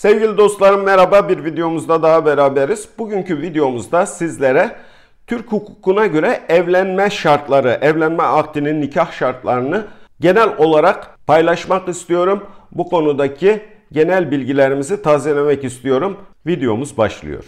Sevgili dostlarım merhaba bir videomuzda daha beraberiz. Bugünkü videomuzda sizlere Türk hukukuna göre evlenme şartları, evlenme akdinin nikah şartlarını genel olarak paylaşmak istiyorum. Bu konudaki genel bilgilerimizi tazelemek istiyorum. Videomuz başlıyor.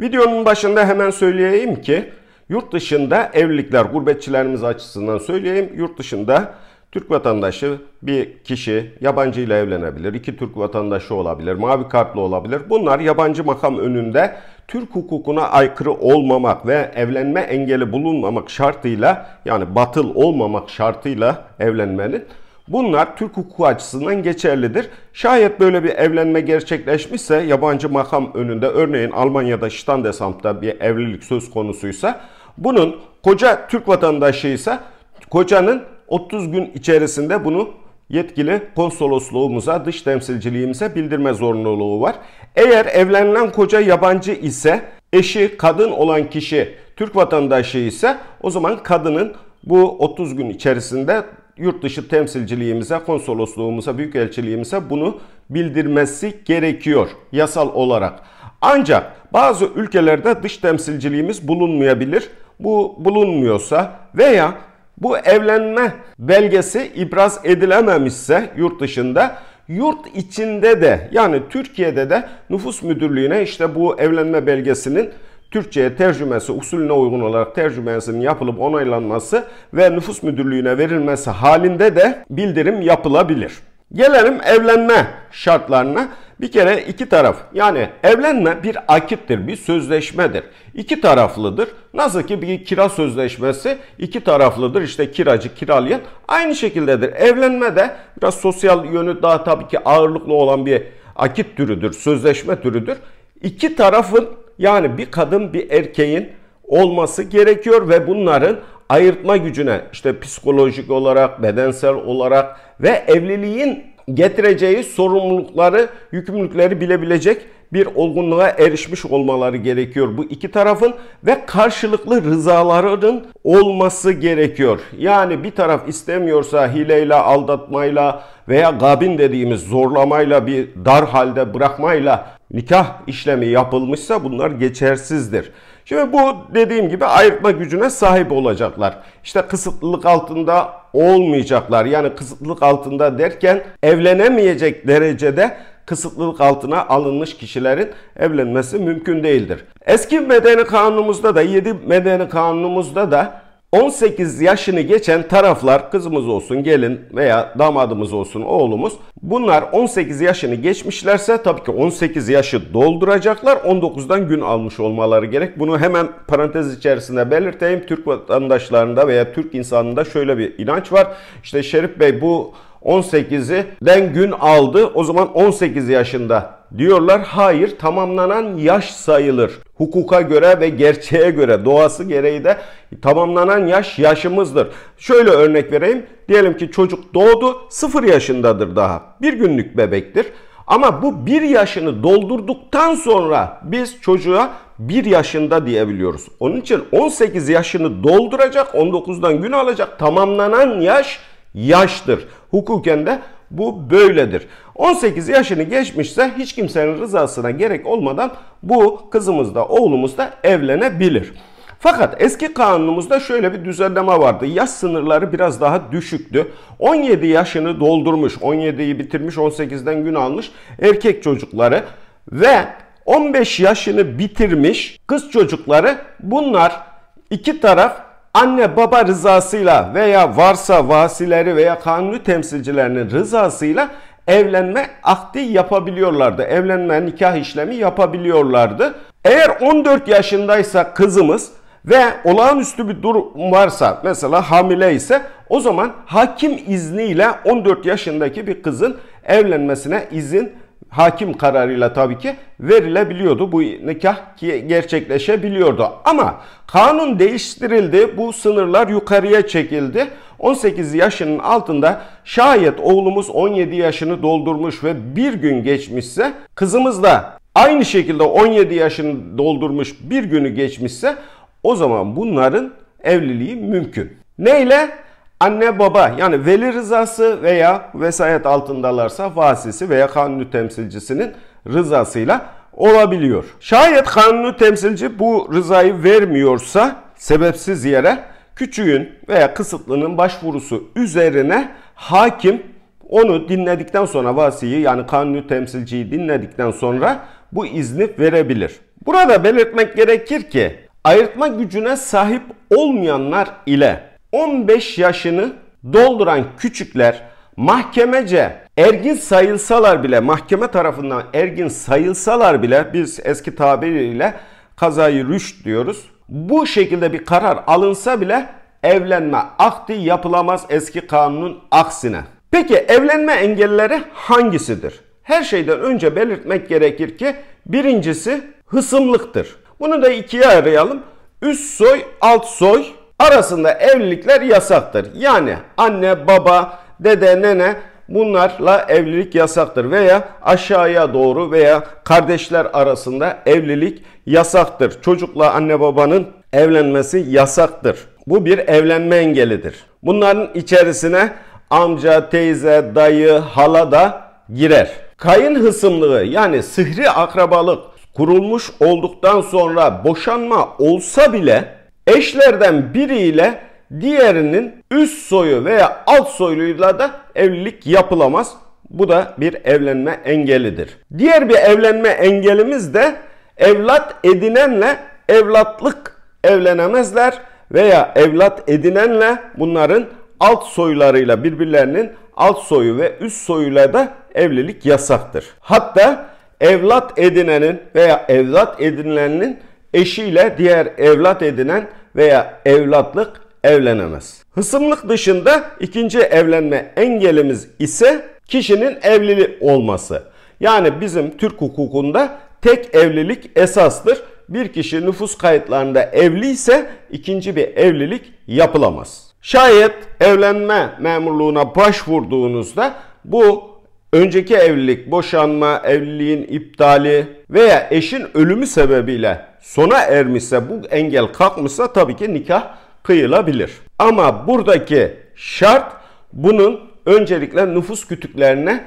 Videonun başında hemen söyleyeyim ki Yurt dışında evlilikler gurbetçilerimiz açısından söyleyeyim. Yurt dışında Türk vatandaşı bir kişi yabancı ile evlenebilir. iki Türk vatandaşı olabilir. Mavi kartlı olabilir. Bunlar yabancı makam önünde Türk hukukuna aykırı olmamak ve evlenme engeli bulunmamak şartıyla yani batıl olmamak şartıyla evlenmenin Bunlar Türk hukuku açısından geçerlidir. Şayet böyle bir evlenme gerçekleşmişse yabancı makam önünde örneğin Almanya'da Standesamt'ta bir evlilik söz konusuysa bunun koca Türk vatandaşıysa kocanın 30 gün içerisinde bunu yetkili konsolosluğumuza, dış temsilciliğimize bildirme zorunluluğu var. Eğer evlenilen koca yabancı ise, eşi kadın olan kişi Türk vatandaşı ise o zaman kadının bu 30 gün içerisinde yurt dışı temsilciliğimize, konsolosluğumuza, büyükelçiliğimize bunu bildirmesi gerekiyor yasal olarak. Ancak bazı ülkelerde dış temsilciliğimiz bulunmayabilir. Bu bulunmuyorsa veya bu evlenme belgesi ibraz edilememişse yurt dışında yurt içinde de yani Türkiye'de de nüfus müdürlüğüne işte bu evlenme belgesinin Türkçe'ye tercümesi usulüne uygun olarak tercümesinin yapılıp onaylanması ve nüfus müdürlüğüne verilmesi halinde de bildirim yapılabilir. Gelelim evlenme şartlarına. Bir kere iki taraf yani evlenme bir akittir, bir sözleşmedir. İki taraflıdır. Nasıl ki bir kira sözleşmesi iki taraflıdır. İşte kiracı, kiralayan aynı şekildedir. Evlenme de biraz sosyal yönü daha tabii ki ağırlıklı olan bir akit türüdür, sözleşme türüdür. İki tarafın yani bir kadın bir erkeğin olması gerekiyor ve bunların ayırtma gücüne işte psikolojik olarak, bedensel olarak ve evliliğin getireceği sorumlulukları, yükümlülükleri bilebilecek bir olgunluğa erişmiş olmaları gerekiyor bu iki tarafın ve karşılıklı rızalarının olması gerekiyor. Yani bir taraf istemiyorsa hileyle, aldatmayla veya gabin dediğimiz zorlamayla bir dar halde bırakmayla nikah işlemi yapılmışsa bunlar geçersizdir. Şimdi bu dediğim gibi ayırtma gücüne sahip olacaklar. İşte kısıtlılık altında olmayacaklar. Yani kısıtlılık altında derken evlenemeyecek derecede kısıtlılık altına alınmış kişilerin evlenmesi mümkün değildir. Eski medeni kanunumuzda da 7 medeni kanunumuzda da 18 yaşını geçen taraflar kızımız olsun, gelin veya damadımız olsun, oğlumuz bunlar 18 yaşını geçmişlerse tabii ki 18 yaşı dolduracaklar. 19'dan gün almış olmaları gerek. Bunu hemen parantez içerisinde belirteyim. Türk vatandaşlarında veya Türk insanında şöyle bir inanç var. İşte Şerif Bey bu 18'i den gün aldı. O zaman 18 yaşında Diyorlar hayır tamamlanan yaş sayılır. Hukuka göre ve gerçeğe göre doğası gereği de tamamlanan yaş yaşımızdır. Şöyle örnek vereyim. Diyelim ki çocuk doğdu 0 yaşındadır daha. Bir günlük bebektir. Ama bu bir yaşını doldurduktan sonra biz çocuğa bir yaşında diyebiliyoruz. Onun için 18 yaşını dolduracak, 19'dan gün alacak tamamlanan yaş yaştır. Hukuken de bu böyledir. 18 yaşını geçmişse hiç kimsenin rızasına gerek olmadan bu kızımız da oğlumuz da evlenebilir. Fakat eski kanunumuzda şöyle bir düzenleme vardı. Yaş sınırları biraz daha düşüktü. 17 yaşını doldurmuş, 17'yi bitirmiş, 18'den gün almış erkek çocukları ve 15 yaşını bitirmiş kız çocukları bunlar iki taraf anne baba rızasıyla veya varsa vasileri veya kanuni temsilcilerinin rızasıyla evlenme akdi yapabiliyorlardı. Evlenme nikah işlemi yapabiliyorlardı. Eğer 14 yaşındaysa kızımız ve olağanüstü bir durum varsa mesela hamile ise o zaman hakim izniyle 14 yaşındaki bir kızın evlenmesine izin hakim kararıyla tabii ki verilebiliyordu. Bu nikah gerçekleşebiliyordu. Ama kanun değiştirildi. Bu sınırlar yukarıya çekildi. 18 yaşının altında şayet oğlumuz 17 yaşını doldurmuş ve bir gün geçmişse kızımız da aynı şekilde 17 yaşını doldurmuş bir günü geçmişse o zaman bunların evliliği mümkün. Neyle? Anne baba yani veli rızası veya vesayet altındalarsa vasisi veya kanuni temsilcisinin rızasıyla olabiliyor. Şayet kanuni temsilci bu rızayı vermiyorsa sebepsiz yere küçüğün veya kısıtlının başvurusu üzerine hakim onu dinledikten sonra vasiyi yani kanuni temsilciyi dinledikten sonra bu izni verebilir. Burada belirtmek gerekir ki ayırtma gücüne sahip olmayanlar ile 15 yaşını dolduran küçükler mahkemece ergin sayılsalar bile mahkeme tarafından ergin sayılsalar bile biz eski tabiriyle kazayı rüşt diyoruz. Bu şekilde bir karar alınsa bile evlenme akdi yapılamaz eski kanunun aksine. Peki evlenme engelleri hangisidir? Her şeyden önce belirtmek gerekir ki birincisi hısımlıktır. Bunu da ikiye ayıralım. Üst soy, alt soy arasında evlilikler yasaktır. Yani anne, baba, dede, nene Bunlarla evlilik yasaktır veya aşağıya doğru veya kardeşler arasında evlilik yasaktır. Çocukla anne babanın evlenmesi yasaktır. Bu bir evlenme engelidir. Bunların içerisine amca, teyze, dayı, hala da girer. Kayın hısımlığı yani sıhri akrabalık kurulmuş olduktan sonra boşanma olsa bile eşlerden biriyle Diğerinin üst soyu veya alt soyluyla da evlilik yapılamaz. Bu da bir evlenme engelidir. Diğer bir evlenme engelimiz de evlat edinenle evlatlık evlenemezler veya evlat edinenle bunların alt soylarıyla birbirlerinin alt soyu ve üst soyuyla da evlilik yasaktır. Hatta evlat edinenin veya evlat edinilenin eşiyle diğer evlat edinen veya evlatlık evlenemez. Hısımlık dışında ikinci evlenme engelimiz ise kişinin evlili olması. Yani bizim Türk hukukunda tek evlilik esastır. Bir kişi nüfus kayıtlarında evli ise ikinci bir evlilik yapılamaz. Şayet evlenme memurluğuna başvurduğunuzda bu önceki evlilik, boşanma, evliliğin iptali veya eşin ölümü sebebiyle sona ermişse bu engel kalkmışsa tabii ki nikah kıyılabilir. Ama buradaki şart bunun öncelikle nüfus kütüklerine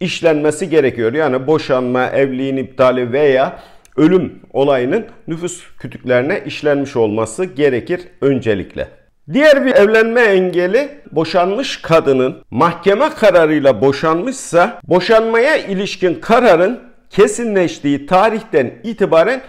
işlenmesi gerekiyor. Yani boşanma, evliliğin iptali veya ölüm olayının nüfus kütüklerine işlenmiş olması gerekir öncelikle. Diğer bir evlenme engeli boşanmış kadının mahkeme kararıyla boşanmışsa boşanmaya ilişkin kararın kesinleştiği tarihten itibaren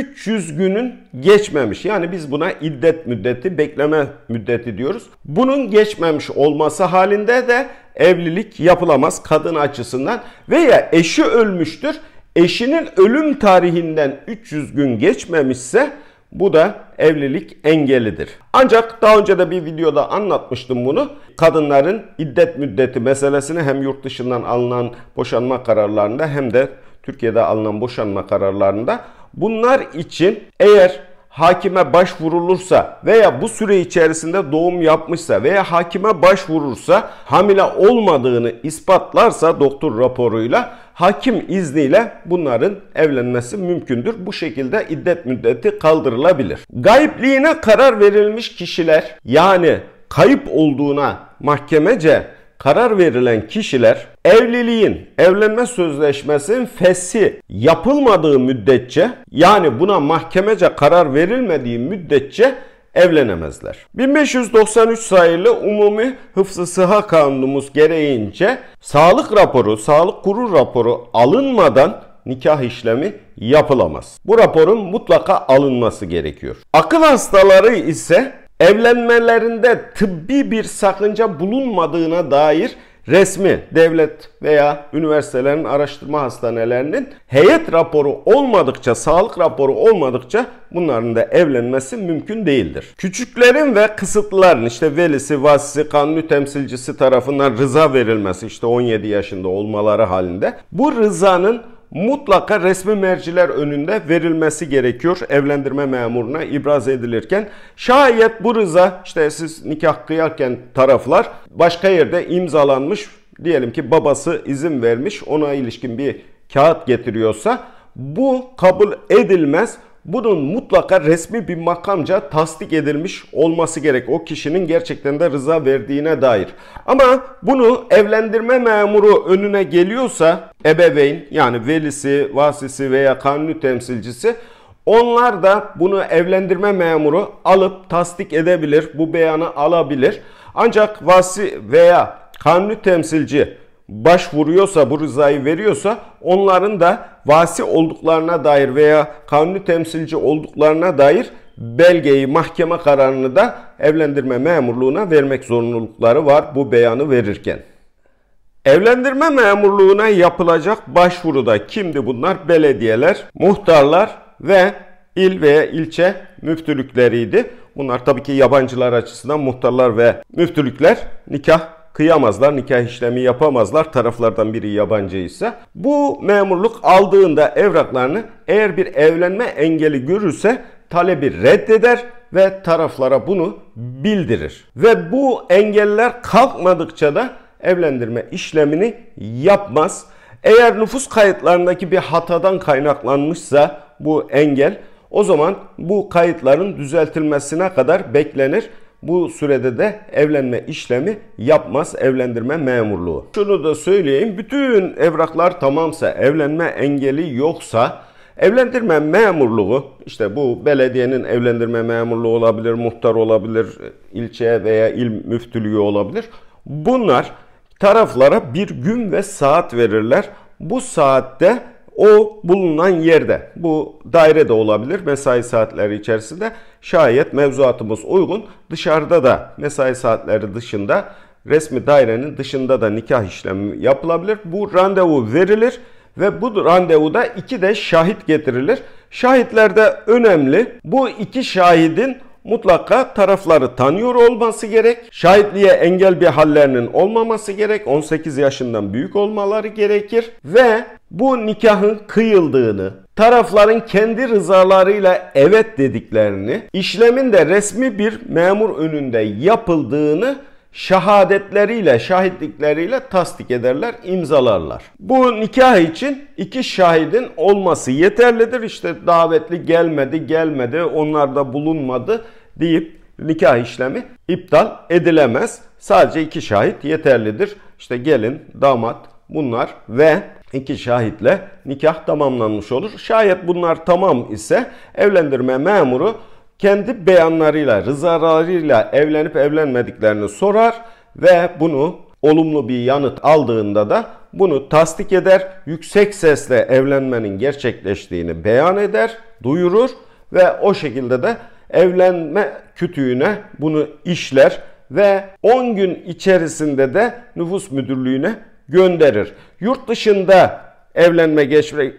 300 günün geçmemiş. Yani biz buna iddet müddeti, bekleme müddeti diyoruz. Bunun geçmemiş olması halinde de evlilik yapılamaz kadın açısından veya eşi ölmüştür. Eşinin ölüm tarihinden 300 gün geçmemişse bu da evlilik engelidir. Ancak daha önce de bir videoda anlatmıştım bunu. Kadınların iddet müddeti meselesini hem yurt dışından alınan boşanma kararlarında hem de Türkiye'de alınan boşanma kararlarında Bunlar için eğer hakime başvurulursa veya bu süre içerisinde doğum yapmışsa veya hakime başvurursa hamile olmadığını ispatlarsa doktor raporuyla hakim izniyle bunların evlenmesi mümkündür. Bu şekilde iddet müddeti kaldırılabilir. Gayipliğine karar verilmiş kişiler yani kayıp olduğuna mahkemece karar verilen kişiler evliliğin, evlenme sözleşmesinin fesi yapılmadığı müddetçe yani buna mahkemece karar verilmediği müddetçe evlenemezler. 1593 sayılı Umumi Hıfzı Sıha Kanunumuz gereğince sağlık raporu, sağlık kurul raporu alınmadan nikah işlemi yapılamaz. Bu raporun mutlaka alınması gerekiyor. Akıl hastaları ise evlenmelerinde tıbbi bir sakınca bulunmadığına dair resmi devlet veya üniversitelerin araştırma hastanelerinin heyet raporu olmadıkça, sağlık raporu olmadıkça bunların da evlenmesi mümkün değildir. Küçüklerin ve kısıtlıların işte velisi, vasisi, kanuni temsilcisi tarafından rıza verilmesi işte 17 yaşında olmaları halinde bu rızanın mutlaka resmi merciler önünde verilmesi gerekiyor evlendirme memuruna ibraz edilirken. Şayet bu rıza işte siz nikah kıyarken taraflar başka yerde imzalanmış diyelim ki babası izin vermiş ona ilişkin bir kağıt getiriyorsa bu kabul edilmez bunun mutlaka resmi bir makamca tasdik edilmiş olması gerek. O kişinin gerçekten de rıza verdiğine dair. Ama bunu evlendirme memuru önüne geliyorsa ebeveyn yani velisi, vasisi veya kanuni temsilcisi onlar da bunu evlendirme memuru alıp tasdik edebilir, bu beyanı alabilir. Ancak vasi veya kanuni temsilci başvuruyorsa, bu rızayı veriyorsa onların da vasi olduklarına dair veya kanuni temsilci olduklarına dair belgeyi mahkeme kararını da evlendirme memurluğuna vermek zorunlulukları var bu beyanı verirken. Evlendirme memurluğuna yapılacak başvuruda kimdi bunlar? Belediyeler, muhtarlar ve il veya ilçe müftülükleriydi. Bunlar tabii ki yabancılar açısından muhtarlar ve müftülükler nikah kıyamazlar, nikah işlemi yapamazlar taraflardan biri yabancı ise. Bu memurluk aldığında evraklarını eğer bir evlenme engeli görürse talebi reddeder ve taraflara bunu bildirir. Ve bu engeller kalkmadıkça da evlendirme işlemini yapmaz. Eğer nüfus kayıtlarındaki bir hatadan kaynaklanmışsa bu engel o zaman bu kayıtların düzeltilmesine kadar beklenir bu sürede de evlenme işlemi yapmaz evlendirme memurluğu. Şunu da söyleyeyim. Bütün evraklar tamamsa, evlenme engeli yoksa Evlendirme memurluğu işte bu belediyenin evlendirme memurluğu olabilir, muhtar olabilir, ilçe veya il müftülüğü olabilir. Bunlar taraflara bir gün ve saat verirler. Bu saatte o bulunan yerde, bu daire de olabilir mesai saatleri içerisinde şayet mevzuatımız uygun dışarıda da mesai saatleri dışında resmi dairenin dışında da nikah işlemi yapılabilir. Bu randevu verilir ve bu randevuda iki de şahit getirilir. Şahitler de önemli. Bu iki şahidin mutlaka tarafları tanıyor olması gerek. Şahitliğe engel bir hallerinin olmaması gerek. 18 yaşından büyük olmaları gerekir ve bu nikahın kıyıldığını tarafların kendi rızalarıyla evet dediklerini, işlemin de resmi bir memur önünde yapıldığını şahadetleriyle, şahitlikleriyle tasdik ederler, imzalarlar. Bu nikah için iki şahidin olması yeterlidir. İşte davetli gelmedi, gelmedi, onlar da bulunmadı deyip nikah işlemi iptal edilemez. Sadece iki şahit yeterlidir. İşte gelin, damat bunlar ve iki şahitle nikah tamamlanmış olur. Şayet bunlar tamam ise evlendirme memuru kendi beyanlarıyla, rızalarıyla evlenip evlenmediklerini sorar ve bunu olumlu bir yanıt aldığında da bunu tasdik eder, yüksek sesle evlenmenin gerçekleştiğini beyan eder, duyurur ve o şekilde de evlenme kütüğüne bunu işler ve 10 gün içerisinde de nüfus müdürlüğüne gönderir. Yurt dışında evlenme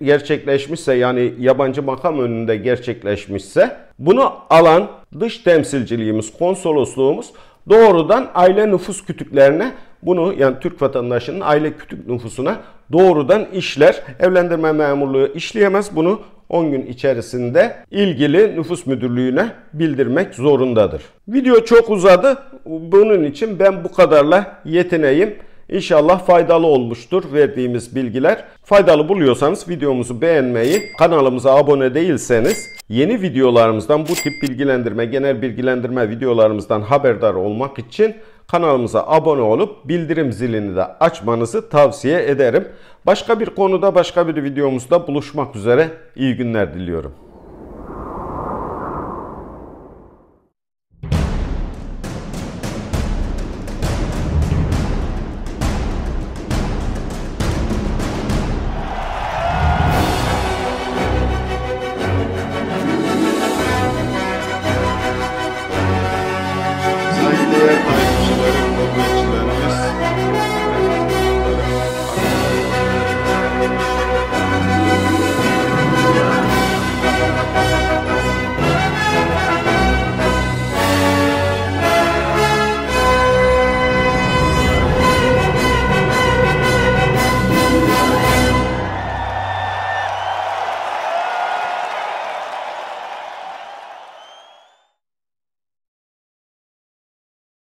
gerçekleşmişse yani yabancı makam önünde gerçekleşmişse bunu alan dış temsilciliğimiz, konsolosluğumuz doğrudan aile nüfus kütüklerine bunu yani Türk vatandaşının aile kütük nüfusuna doğrudan işler. Evlendirme memurluğu işleyemez. Bunu 10 gün içerisinde ilgili nüfus müdürlüğüne bildirmek zorundadır. Video çok uzadı. Bunun için ben bu kadarla yetineyim. İnşallah faydalı olmuştur verdiğimiz bilgiler. Faydalı buluyorsanız videomuzu beğenmeyi, kanalımıza abone değilseniz yeni videolarımızdan bu tip bilgilendirme, genel bilgilendirme videolarımızdan haberdar olmak için kanalımıza abone olup bildirim zilini de açmanızı tavsiye ederim. Başka bir konuda başka bir videomuzda buluşmak üzere iyi günler diliyorum.